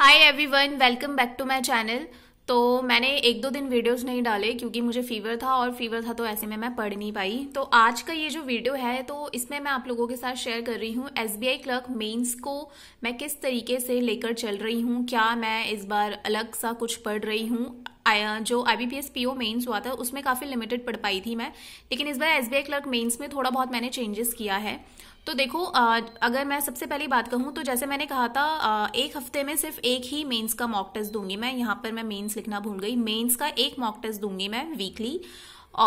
hi everyone welcome back to my channel तो मैंने एक दो दिन वीडियोस नहीं डाले क्योंकि मुझे फीवर था और फीवर था तो ऐसे में मैं पढ़ नहीं पाई तो आज का ये जो वीडियो है तो इसमें मैं आप लोगों के साथ शेयर कर रही हूँ एस क्लर्क मेंस को मैं किस तरीके से लेकर चल रही हूँ क्या मैं इस बार अलग सा कुछ पढ़ रही हूँ Uh, जो I B P S P O mains हुआ था उसमें काफ़ी लिमिटेड पढ़ पाई थी मैं लेकिन इस बार S B I clerk mains में थोड़ा बहुत मैंने चेंजेस किया है तो देखो uh, अगर मैं सबसे पहली बात कहूँ तो जैसे मैंने कहा था uh, एक हफ्ते में सिर्फ एक ही मेन्स का मॉक टेस्ट दूंगी मैं यहाँ पर मैं मेन्स लिखना भूल गई मेन्स का एक मॉक टेस्ट दूंगी मैं वीकली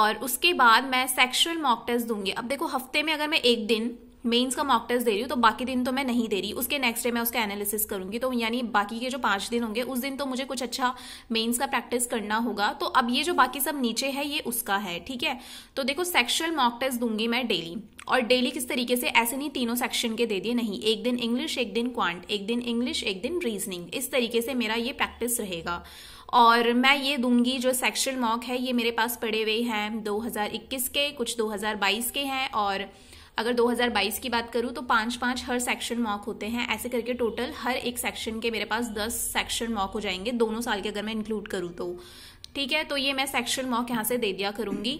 और उसके बाद मैं सेक्शुअल मॉक टेस्ट दूंगी अब देखो हफ्ते में अगर मैं एक दिन मेंस का मॉक टेस्ट दे रही हूँ तो बाकी दिन तो मैं नहीं दे रही उसके नेक्स्ट डे मैं उसका एनालिसिस करूंगी तो यानी बाकी के जो पांच दिन होंगे उस दिन तो मुझे कुछ अच्छा मेंस का प्रैक्टिस करना होगा तो अब ये जो बाकी सब नीचे है ये उसका है ठीक है तो देखो सेक्शुअल मॉक टेस्ट दूंगी मैं डेली और डेली किस तरीके से ऐसे नहीं तीनों सेक्शन के दे दिए नहीं एक दिन इंग्लिश एक दिन क्वांट एक दिन इंग्लिश एक दिन रीजनिंग इस तरीके से मेरा ये प्रैक्टिस रहेगा और मैं ये दूंगी जो सेक्शुअल मॉक है ये मेरे पास पड़े हुए हैं दो के कुछ दो के हैं और अगर 2022 की बात करूँ तो पांच पांच हर सेक्शन मॉक होते हैं ऐसे करके टोटल हर एक सेक्शन के मेरे पास दस सेक्शन मॉक हो जाएंगे दोनों साल के अगर मैं इंक्लूड करूँ तो ठीक है तो ये मैं सेक्शन मॉक यहाँ से दे दिया करूंगी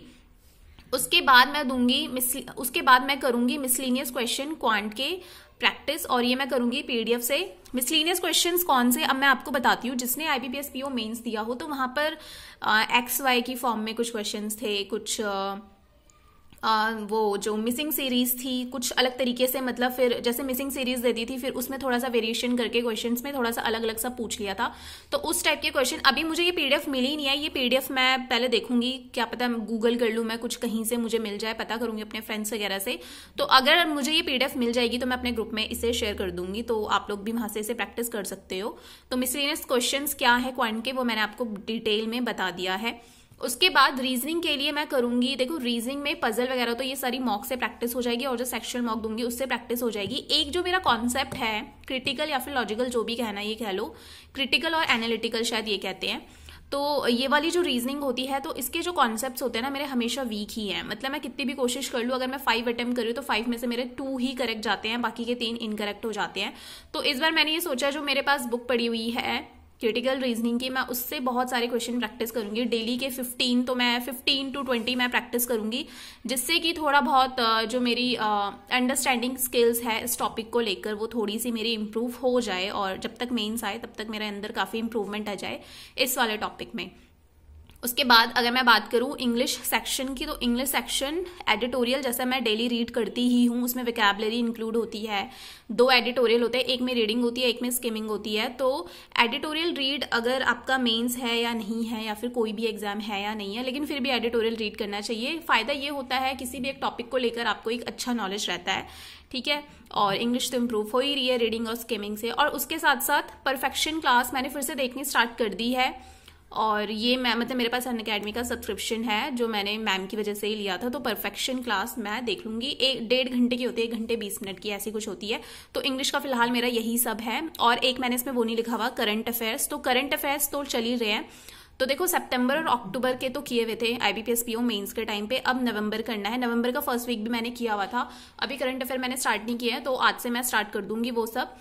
उसके बाद मैं दूंगी उसके बाद मैं करूंगी मिसलिनियस क्वेश्चन क्वांट के प्रैक्टिस और ये मैं करूंगी पीडीएफ से मिसलिनियस क्वेश्चंस कौन से अब मैं आपको बताती हूँ जिसने आईबीपीएस पीओ मेंस दिया हो तो वहां पर एक्स वाई की फॉर्म में कुछ क्वेश्चंस थे कुछ वो जो मिसिंग सीरीज थी कुछ अलग तरीके से मतलब फिर जैसे मिसिंग सीरीज देती थी फिर उसमें थोड़ा सा वेरिएशन करके क्वेश्चन में थोड़ा सा अलग अलग सा पूछ लिया था तो उस टाइप के क्वेश्चन अभी मुझे ये पीडीएफ मिली नहीं है ये पीडीएफ मैं पहले देखूंगी क्या पता गूगल कर लूँ मैं कुछ कहीं से मुझे मिल जाए पता करूंगी अपने फ्रेंड्स वगैरह से तो अगर मुझे ये पीडीएफ मिल जाएगी तो मैं अपने ग्रुप में इसे शेयर कर दूंगी तो आप लोग भी वहां से इसे प्रैक्टिस कर सकते हो तो मिसलिनियस क्वेश्चन क्या है क्वाइंट के वो मैंने आपको डिटेल में बता दिया है उसके बाद रीजनिंग के लिए मैं करूंगी देखो रीजनिंग में पजल वगैरह तो ये सारी मॉक से प्रैक्टिस हो जाएगी और जो सेक्शुअल मॉक दूंगी उससे प्रैक्टिस हो जाएगी एक जो मेरा कॉन्सेप्ट है क्रिटिकल या फिर लॉजिकल जो भी कहना ये कह लो क्रिटिकल और एनालिटिकल शायद ये कहते हैं तो ये वाली जो रीजनिंग होती है तो इसके जो कॉन्सेप्ट होते हैं ना मेरे हमेशा वीक ही हैं मतलब मैं कितनी भी कोशिश कर लूँ अगर मैं फाइव अटैम्प्ट करूँ तो फाइव में से मेरे टू ही करेक्ट जाते हैं बाकी के तीन इनकरेक्ट हो जाते हैं तो इस बार मैंने ये सोचा जो मेरे पास बुक पड़ी हुई है क्रिटिकल रीजनिंग की मैं उससे बहुत सारे क्वेश्चन प्रैक्टिस करूंगी डेली के 15 तो मैं 15 टू 20 मैं प्रैक्टिस करूंगी जिससे कि थोड़ा बहुत जो मेरी अंडरस्टैंडिंग स्किल्स है इस टॉपिक को लेकर वो थोड़ी सी मेरी इम्प्रूव हो जाए और जब तक मेन्स आए तब तक मेरे अंदर काफ़ी इम्प्रूवमेंट आ जाए इस वाले टॉपिक में उसके बाद अगर मैं बात करूँ इंग्लिश सेक्शन की तो इंग्लिश सेक्शन एडिटोरियल जैसा मैं डेली रीड करती ही हूँ उसमें वैकेबलरी इंक्लूड होती है दो एडिटोरियल होते हैं एक में रीडिंग होती है एक में स्किमिंग होती है तो एडिटोरियल रीड अगर आपका मेंस है या नहीं है या फिर कोई भी एग्जाम है या नहीं है लेकिन फिर भी एडिटोरियल रीड करना चाहिए फ़ायदा ये होता है किसी भी एक टॉपिक को लेकर आपको एक अच्छा नॉलेज रहता है ठीक है और इंग्लिश तो इम्प्रूव हो ही रही है रीडिंग और स्किमिंग से और उसके साथ साथ परफेक्शन क्लास मैंने फिर से देखनी स्टार्ट कर दी है और ये मैं मतलब मेरे पास अन अकेडमी का सब्सक्रिप्शन है जो मैंने मैम की वजह से ही लिया था तो परफेक्शन क्लास मैं देख लूँगी एक डेढ़ घंटे की होती है एक घंटे बीस मिनट की ऐसी कुछ होती है तो इंग्लिश का फिलहाल मेरा यही सब है और एक मैंने इसमें वो नहीं लिखा हुआ करंट अफेयर्स तो करंट अफेयर्स तो चल ही रहे हैं तो देखो सितंबर और अक्टूबर के तो किए हुए थे आईबीपीएस पीओ मेंस के टाइम पे अब नवंबर करना है नवंबर का फर्स्ट वीक भी मैंने किया हुआ था अभी करंट अफेयर मैंने स्टार्ट नहीं किया है तो आज से मैं स्टार्ट कर दूंगी वो सब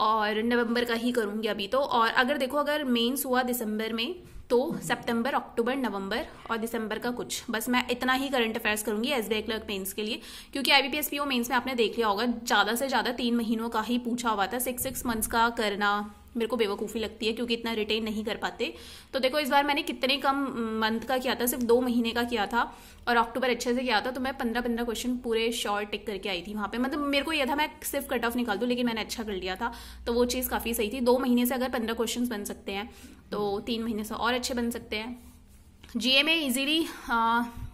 और नवंबर का ही करूँगी अभी तो और अगर देखो अगर मेन्स हुआ दिसंबर में तो सितंबर अक्टूबर नवंबर और दिसंबर का कुछ बस मैं इतना ही करंट अफेयर्स करूंगी एस बी क्लर्क मेन्स के लिए क्योंकि I B P S P O mains में आपने देख लिया होगा ज़्यादा से ज़्यादा तीन महीनों का ही पूछा हुआ था सिक्स सिक्स मंथ्स का करना मेरे को बेवकूफ़ी लगती है क्योंकि इतना रिटेन नहीं कर पाते तो देखो इस बार मैंने कितने कम मंथ का किया था सिर्फ दो महीने का किया था और अक्टूबर अच्छे से किया था तो मैं पंद्रह पंद्रह क्वेश्चन पूरे शॉर्ट टिक करके आई थी वहाँ पे मतलब मेरे को यह था मैं सिर्फ कट ऑफ निकाल दूँ लेकिन मैंने अच्छा कर लिया था तो वो चीज़ काफ़ी सही थी दो महीने से अगर पंद्रह क्वेश्चन बन सकते हैं तो तीन महीने से और अच्छे बन सकते हैं जी एम ए ईजिली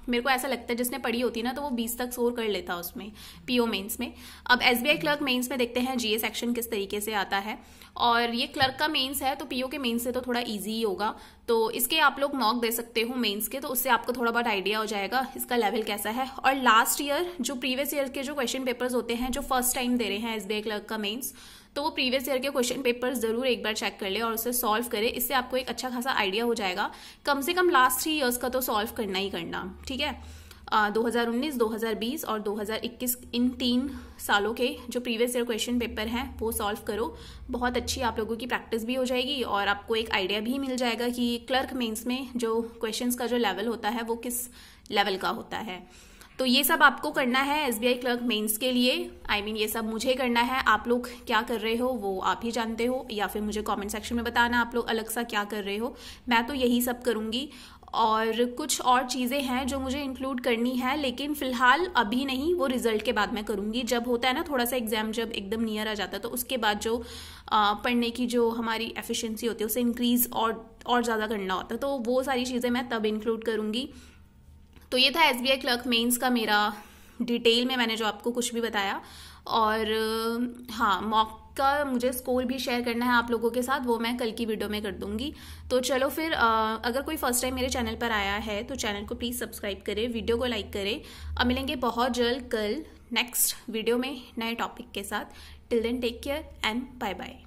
मेरे को ऐसा लगता है जिसने पढ़ी होती ना तो वो बीस तक स्कोर कर लेता उसमें पीओ मेंस में अब S B I clerk mains में देखते हैं जीए सेक्शन किस तरीके से आता है और ये क्लर्क का मेंस है तो पीओ के मेंस से तो थोड़ा इजी ही होगा तो इसके आप लोग मॉक दे सकते हो मेंस के तो उससे आपको थोड़ा बहुत आइडिया हो जाएगा इसका लेवल कैसा है और लास्ट ईयर जो प्रीवियस ईयर के जो क्वेश्चन पेपर्स होते हैं जो फर्स्ट टाइम दे रहे हैं एस क्लर्क का मेन्स तो वो प्रीवियस ईयर के क्वेश्चन पेपर ज़रूर एक बार चेक कर ले और उसे सॉल्व करे इससे आपको एक अच्छा खासा आइडिया हो जाएगा कम से कम लास्ट थ्री ईयर्स का तो सॉल्व करना ही करना ठीक है दो Uh, 2019, 2020 और 2021 इन तीन सालों के जो प्रीवियस ईयर क्वेश्चन पेपर हैं वो सॉल्व करो बहुत अच्छी आप लोगों की प्रैक्टिस भी हो जाएगी और आपको एक आइडिया भी मिल जाएगा कि क्लर्क मेंस में जो क्वेश्चंस का जो लेवल होता है वो किस लेवल का होता है तो ये सब आपको करना है S B I clerk mains के लिए आई I मीन mean, ये सब मुझे करना है आप लोग क्या कर रहे हो वो आप ही जानते हो या फिर मुझे कमेंट सेक्शन में बताना आप लोग अलग सा क्या कर रहे हो मैं तो यही सब करूँगी और कुछ और चीज़ें हैं जो मुझे इंक्लूड करनी है लेकिन फ़िलहाल अभी नहीं वो रिज़ल्ट के बाद मैं करूँगी जब होता है ना थोड़ा सा एग्ज़ाम जब एकदम नियर आ जाता है तो उसके बाद जो पढ़ने की जो हमारी एफिशिएंसी होती है उसे इंक्रीज़ और और ज़्यादा करना होता है तो वो सारी चीज़ें मैं तब इंक्लूड करूँगी तो ये था S B I clerk mains का मेरा डिटेल में मैंने जो आपको कुछ भी बताया और हाँ मॉक का मुझे स्कोर भी शेयर करना है आप लोगों के साथ वो मैं कल की वीडियो में कर दूंगी तो चलो फिर अगर कोई फर्स्ट टाइम मेरे चैनल पर आया है तो चैनल को प्लीज़ सब्सक्राइब करें वीडियो को लाइक करें अब मिलेंगे बहुत जल्द कल नेक्स्ट वीडियो में नए टॉपिक के साथ till then take care and bye bye